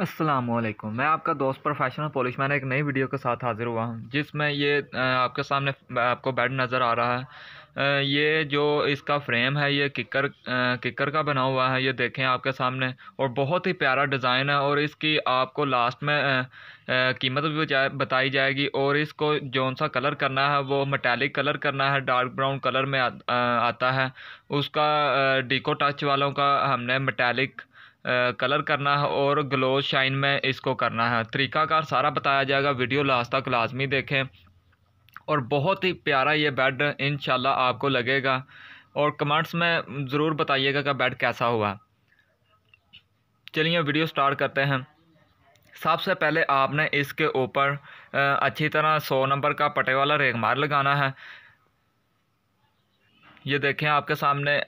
असलम मैं आपका दोस्त प्रोफेशनल पॉलिश मैंने एक नई वीडियो के साथ हाज़िर हुआ हूँ जिसमें ये आपके सामने आपको बेड नज़र आ रहा है ये जो इसका फ्रेम है ये किकर किकर का बना हुआ है ये देखें आपके सामने और बहुत ही प्यारा डिज़ाइन है और इसकी आपको लास्ट में कीमत भी बताई जाएगी और इसको जौन सा कलर करना है वो मटैलिक कलर करना है डार्क ब्राउन कलर में आ, आ, आता है उसका डिको टच वालों का हमने मटैलिक कलर करना है और ग्लो शाइन में इसको करना है तरीकाकार सारा बताया जाएगा वीडियो लास्ट तक लाजमी देखें और बहुत ही प्यारा ये बेड इन आपको लगेगा और कमेंट्स में ज़रूर बताइएगा कि बेड कैसा हुआ चलिए वीडियो स्टार्ट करते हैं सबसे पहले आपने इसके ऊपर अच्छी तरह सौ नंबर का पटे वाला रेगमार लगाना है ये देखें आपके सामने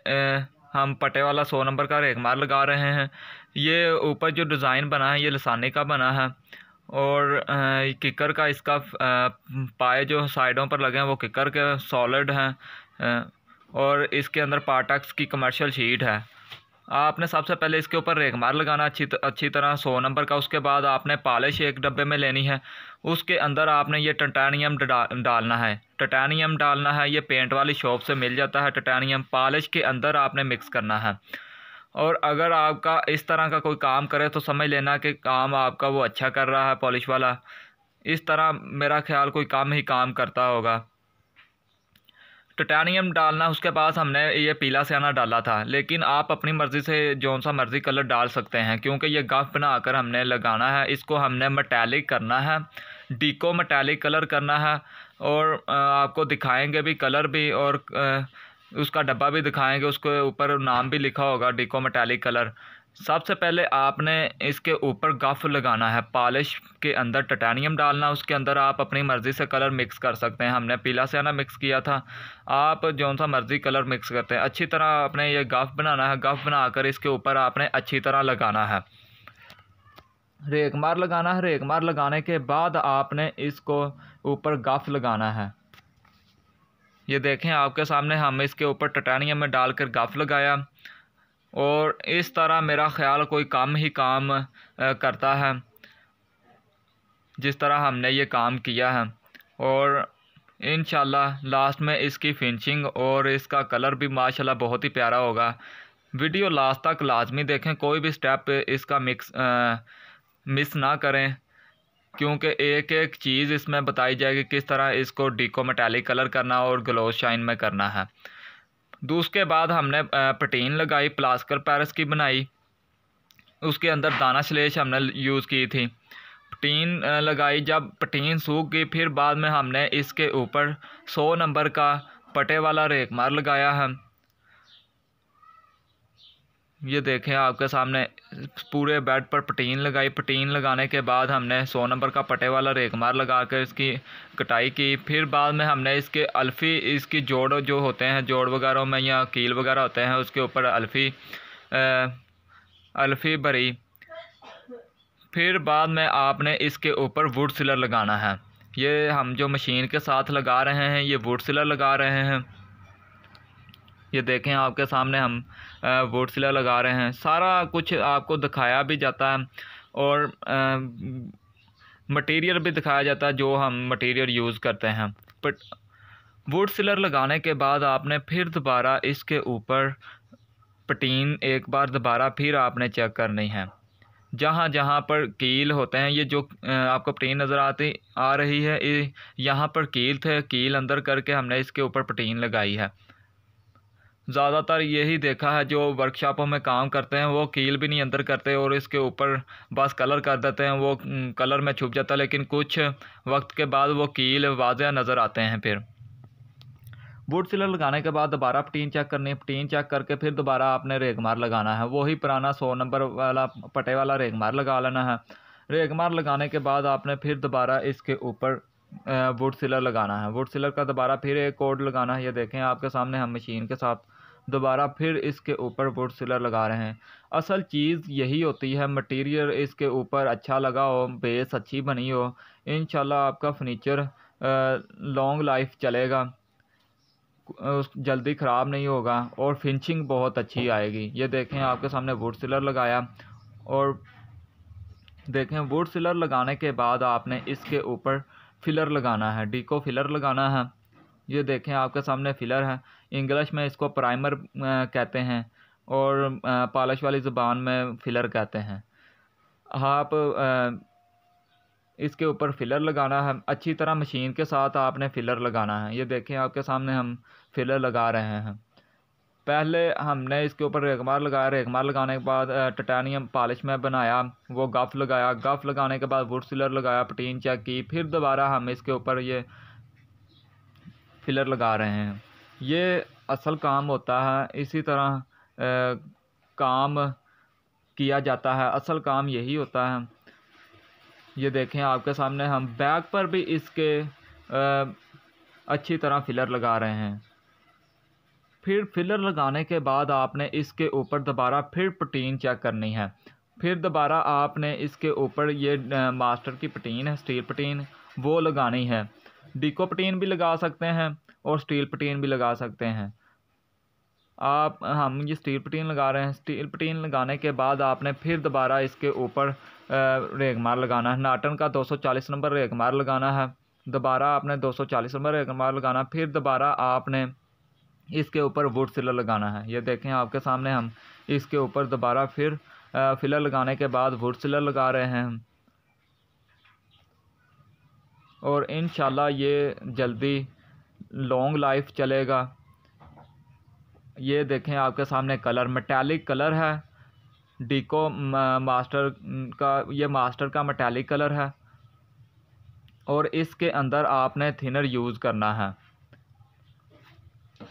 हम पटे वाला सौ नंबर का रेगमार लगा रहे हैं ये ऊपर जो डिज़ाइन बना है ये लसाने का बना है और किकर का इसका पाए जो साइडों पर लगे हैं वो किकर के सॉलिड हैं और इसके अंदर पार्टक्स की कमर्शियल शीट है आपने सबसे पहले इसके ऊपर रेख मार लगाना अच्छी अच्छी तरह सौ नंबर का उसके बाद आपने पालिश एक डब्बे में लेनी है उसके अंदर आपने ये टटानियम डालना है टटानियम डालना है ये पेंट वाली शॉप से मिल जाता है टटानियम पालिश के अंदर आपने मिक्स करना है और अगर आपका इस तरह का कोई काम करे तो समझ लेना कि काम आपका वो अच्छा कर रहा है पॉलिश वाला इस तरह मेरा ख्याल कोई काम ही काम करता होगा टिटानियम डालना उसके पास हमने ये पीला सियाना डाला था लेकिन आप अपनी मर्ज़ी से जौन सा मर्ज़ी कलर डाल सकते हैं क्योंकि ये गफ बनाकर हमने लगाना है इसको हमने मटैलिक करना है डीको मटैलिक कलर करना है और आपको दिखाएंगे भी कलर भी और उसका डब्बा भी दिखाएंगे उसके ऊपर नाम भी लिखा होगा डीको मटैलिक कलर सबसे पहले आपने इसके ऊपर गफ़ लगाना है पॉलिश के अंदर टटानियम डालना उसके अंदर आप अपनी मर्ज़ी से कलर मिक्स कर सकते हैं हमने पीला ना मिक्स किया था आप जौन सा मर्ज़ी कलर मिक्स करते हैं अच्छी तरह आपने ये गफ़ बनाना है गफ़ बनाकर इसके ऊपर आपने अच्छी तरह लगाना है रेक मार लगाना है रेक मार लगाने के बाद आपने इसको ऊपर गफ़ लगाना है ये देखें आपके सामने हम इसके ऊपर टटानियम में डालकर गफ़ लगाया और इस तरह मेरा ख़्याल कोई कम ही काम करता है जिस तरह हमने ये काम किया है और इन लास्ट में इसकी फिनिशिंग और इसका कलर भी माशाल्लाह बहुत ही प्यारा होगा वीडियो लास्ट तक लाजमी देखें कोई भी स्टेप इसका मिक्स आ, मिस ना करें क्योंकि एक एक चीज़ इसमें बताई जाएगी किस तरह इसको डीको मेटेलिक कलर करना और ग्लो शाइन में करना है दो तो उसके बाद हमने पटीन लगाई प्लास्कर पैरस की बनाई उसके अंदर दाना श्लेष हमने यूज़ की थी पटीन लगाई जब पटीन सूख गई फिर बाद में हमने इसके ऊपर सौ नंबर का पटे वाला रेकमार लगाया है ये देखें आपके सामने पूरे बेड पर पटीन लगाई पटीन लगाने के बाद हमने सौ नंबर का पटे वाला रेगमार लगा कर इसकी कटाई की फिर बाद में हमने इसके अल्फ़ी इसकी जोड़ जो होते हैं जोड़ वगैरह में या कील वगैरह होते हैं उसके ऊपर अल्फ़ी अल्फ़ी भरी फिर बाद में आपने इसके ऊपर वुड सिलर लगाना है ये हम जो मशीन के साथ लगा रहे हैं ये वुड सिलर लगा रहे हैं ये देखें आपके सामने हम वोट सिला लगा रहे हैं सारा कुछ आपको दिखाया भी जाता है और मटेरियल भी दिखाया जाता है जो हम मटेरियल यूज़ करते हैं बट वुड सिलर लगाने के बाद आपने फिर दोबारा इसके ऊपर पटीन एक बार दोबारा फिर आपने चेक करनी है जहाँ जहाँ पर कील होते हैं ये जो आपको पटीन नज़र आती आ रही है यहाँ पर कील थे कील अंदर करके हमने इसके ऊपर पटीन लगाई है ज़्यादातर यही देखा है जो वर्कशॉपों में काम करते हैं वो कील भी नहीं अंदर करते और इसके ऊपर बस कलर कर देते हैं वो कलर में छुप जाता है लेकिन कुछ वक्त के बाद वो कील वाजह नज़र आते हैं फिर वुड सिलर लगाने के बाद दोबारा पटीन चेक करनी पटीन चेक करके फिर दोबारा आपने रेग मार लगाना है वही पुराना सौ नंबर वाला पटे वाला रेग मार लगा लेना है रेग मार लगाने के बाद आपने फिर दोबारा इसके ऊपर वुड सिलर लगाना है वुड सिलर का दोबारा फिर एक कोड लगाना है ये देखें आपके सामने हम मशीन के साथ दोबारा फिर इसके ऊपर वुड सिलर लगा रहे हैं असल चीज़ यही होती है मटेरियल इसके ऊपर अच्छा लगा हो बेस अच्छी बनी हो इन आपका फर्नीचर लॉन्ग लाइफ चलेगा जल्दी ख़राब नहीं होगा और फिनिशिंग बहुत अच्छी आएगी ये देखें आपके सामने वुड सिलर लगाया और देखें वुड सिलर लगाने के बाद आपने इसके ऊपर फिलर लगाना है डीको फिलर लगाना है ये देखें आपके सामने फिलर है इंग्लिश में इसको प्राइमर कहते हैं और पालश वाली ज़ुबान में फिलर कहते हैं आप इसके ऊपर फिलर लगाना है अच्छी तरह मशीन के साथ आपने फिलर लगाना है ये देखें आपके सामने हम फिलर लगा रहे हैं पहले हमने इसके ऊपर रेगमार लगाया रेगमार लगाने के बाद टटानियम पॉलिश में बनाया वो गफ़ लगाया गफ़ लगाने के बाद वुड सिलर लगाया पटीन चेक की फिर दोबारा हम इसके ऊपर ये फिलर लगा रहे हैं ये असल काम होता है इसी तरह आ, काम किया जाता है असल काम यही होता है ये देखें आपके सामने हम बैग पर भी इसके आ, अच्छी तरह फिलर लगा रहे हैं फिर फिलर लगाने के बाद आपने इसके ऊपर दोबारा फिर प्रोटीन चेक करनी है फिर दोबारा आपने इसके ऊपर ये मास्टर की प्रोटीन है स्टील प्रोटीन वो लगानी है डिकोपटीन भी लगा सकते हैं और स्टील पटीन भी लगा सकते हैं आप हम ये स्टील पटीन लगा रहे हैं स्टील पटीन लगाने के बाद आपने फिर दोबारा इसके ऊपर रेग मार लगाना है नाटन का 240 नंबर रेग मार लगाना है दोबारा आपने 240 नंबर रेग मार लगाना फिर दोबारा आपने इसके ऊपर वुड सिलर लगाना है ये देखें आपके सामने हम इसके ऊपर दोबारा फिर फिलर लगाने के बाद वुड सिलर लगा रहे हैं और इन ये जल्दी लॉन्ग लाइफ चलेगा ये देखें आपके सामने कलर मेटालिक कलर है डिको मास्टर का ये मास्टर का मेटालिक कलर है और इसके अंदर आपने थिनर यूज़ करना है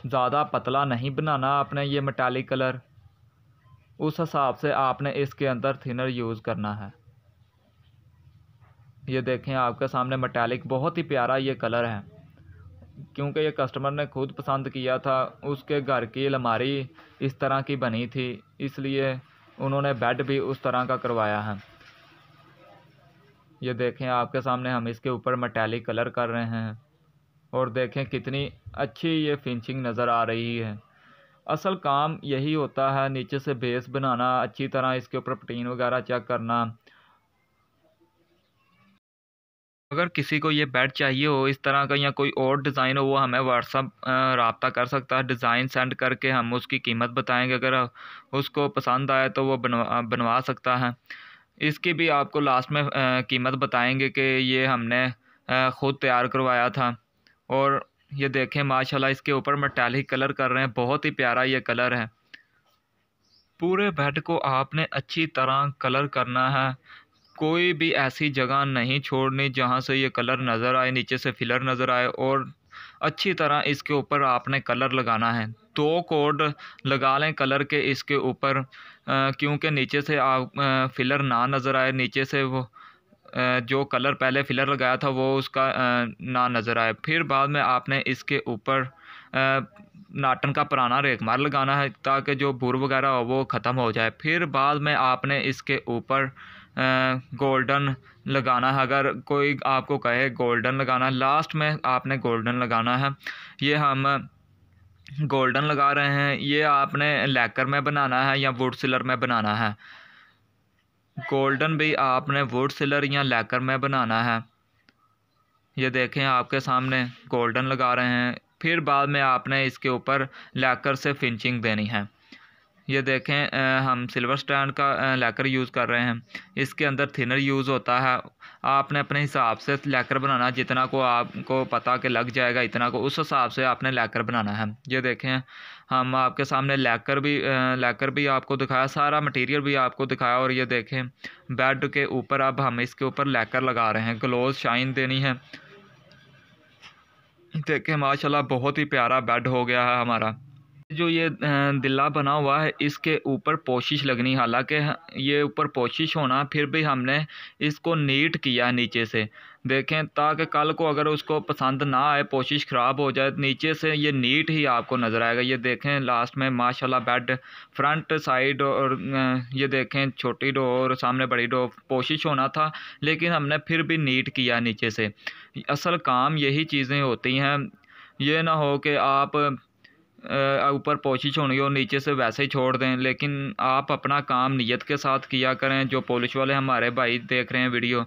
ज़्यादा पतला नहीं बनाना आपने ये मेटालिक कलर उस हिसाब से आपने इसके अंदर थिनर यूज़ करना है ये देखें आपके सामने मटैलिक बहुत ही प्यारा ये कलर है क्योंकि ये कस्टमर ने खुद पसंद किया था उसके घर की अलमारी इस तरह की बनी थी इसलिए उन्होंने बेड भी उस तरह का करवाया है ये देखें आपके सामने हम इसके ऊपर मटैलिक कलर कर रहे हैं और देखें कितनी अच्छी ये फिनिशिंग नज़र आ रही है असल काम यही होता है नीचे से बेस बनाना अच्छी तरह इसके ऊपर प्रोटीन वगैरह चेक करना अगर किसी को ये बेड चाहिए हो इस तरह का या कोई और डिज़ाइन हो वो हमें व्हाट्सअप रबता कर सकता है डिज़ाइन सेंड करके हम उसकी कीमत बताएंगे अगर उसको पसंद आए तो वो बनवा बनवा सकता है इसकी भी आपको लास्ट में कीमत बताएंगे कि ये हमने ख़ुद तैयार करवाया था और ये देखें माशाल्लाह इसके ऊपर मटैलिक कलर कर रहे हैं बहुत ही प्यारा ये कलर है पूरे बेड को आपने अच्छी तरह कलर करना है कोई भी ऐसी जगह नहीं छोड़नी जहाँ से ये कलर नज़र आए नीचे से फिलर नज़र आए और अच्छी तरह इसके ऊपर आपने कलर लगाना है दो कोड लगा लें कलर के इसके ऊपर क्योंकि नीचे से आप फिलर ना नज़र आए नीचे से वो जो कलर पहले फिलर लगाया था वो उसका ना नज़र आए फिर बाद में आपने इसके ऊपर नाटन का पुराना रेगमार लगाना है ताकि जो भूर वगैरह हो वो ख़त्म हो जाए फिर बाद में आपने इसके ऊपर गोल्डन लगाना है अगर कोई आपको कहे गोल्डन लगाना है लास्ट में आपने गोल्डन लगाना है ये हम गोल्डन लगा रहे हैं ये आपने लेकर में बनाना है या वुड सिलर में बनाना है गोल्डन भी आपने वुड सिलर या लेकर में बनाना है ये देखें आपके सामने गोल्डन लगा रहे हैं फिर बाद में आपने इसके ऊपर लेकर से फिनिशिंग देनी है ये देखें हम सिल्वर स्टैंड का लैकर यूज़ कर रहे हैं इसके अंदर थिनर यूज़ होता है आपने अपने हिसाब से लैकर बनाना जितना को आपको पता के लग जाएगा इतना को उस हिसाब से आपने लैकर बनाना है ये देखें हम आपके सामने लैकर भी लैकर भी आपको दिखाया सारा मटेरियल भी आपको दिखाया और ये देखें बेड के ऊपर अब हम इसके ऊपर लैकर लगा रहे हैं ग्लोज शाइन देनी है देखें माशाल्लाह बहुत ही प्यारा बेड हो गया है हमारा जो ये दिल्ला बना हुआ है इसके ऊपर पोशिश लगनी हालांकि ये ऊपर पोशिश होना फिर भी हमने इसको नीट किया नीचे से देखें ताकि कल को अगर उसको पसंद ना आए पोशिश ख़राब हो जाए नीचे से ये नीट ही आपको नज़र आएगा ये देखें लास्ट में माशाल्लाह बेड फ्रंट साइड और ये देखें छोटी डो और सामने बड़ी डो पोशिश होना था लेकिन हमने फिर भी नीट किया नीचे से असल काम यही चीज़ें होती हैं ये ना हो कि आप ऊपर पोशिश होनी हो नीचे से वैसे ही छोड़ दें लेकिन आप अपना काम नियत के साथ किया करें जो पॉलिश वाले हमारे भाई देख रहे हैं वीडियो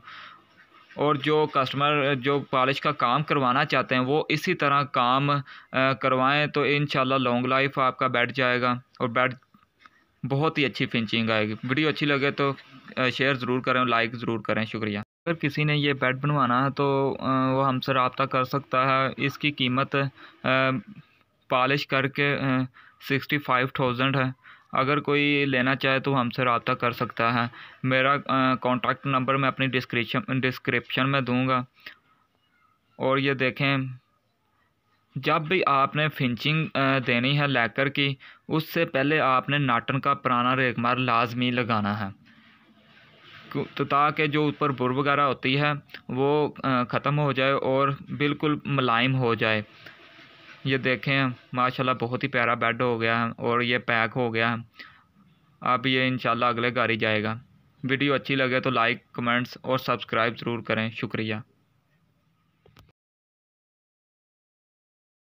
और जो कस्टमर जो पॉलिश का काम करवाना चाहते हैं वो इसी तरह काम करवाएं तो इन लॉन्ग लाइफ आपका बैठ जाएगा और बैठ बहुत ही अच्छी फिनिशिंग आएगी वीडियो अच्छी लगे तो शेयर ज़रूर करें लाइक ज़रूर करें शुक्रिया अगर किसी ने ये बेड बनवाना है तो वो हमसे रबता कर सकता है इसकी कीमत पॉलिश करके सिक्सटी फाइव थाउजेंड है अगर कोई लेना चाहे तो हमसे रबता कर सकता है मेरा कॉन्टैक्ट नंबर मैं अपनी डिस्क्रिप्शन डिस्क्रिप्शन में दूंगा और ये देखें जब भी आपने फिंचिंग देनी है लेकर की उससे पहले आपने नाटन का पुराना रेगमार लाजमी लगाना है तो ताकि जो ऊपर बुर वगैरह होती है वो ख़त्म हो जाए और बिल्कुल मुलायम हो जाए ये देखें माशाल्लाह बहुत ही प्यारा बेड हो गया है और ये पैक हो गया है अब ये इंशाल्लाह अगले गाड़ी जाएगा वीडियो अच्छी लगे तो लाइक कमेंट्स और सब्सक्राइब ज़रूर करें शुक्रिया